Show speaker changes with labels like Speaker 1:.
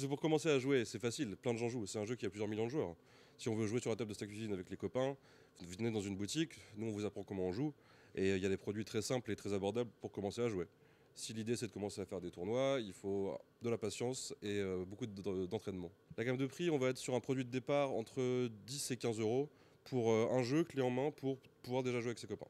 Speaker 1: C'est pour commencer à jouer, c'est facile, plein de gens jouent, c'est un jeu qui a plusieurs millions de joueurs. Si on veut jouer sur la table de stack cuisine avec les copains, vous venez dans une boutique, nous on vous apprend comment on joue, et euh, il y a des produits très simples et très abordables pour commencer à jouer. Si l'idée c'est de commencer à faire des tournois, il faut de la patience et euh, beaucoup d'entraînement. La gamme de prix, on va être sur un produit de départ entre 10 et 15 euros pour euh, un jeu clé en main pour pouvoir déjà jouer avec ses copains.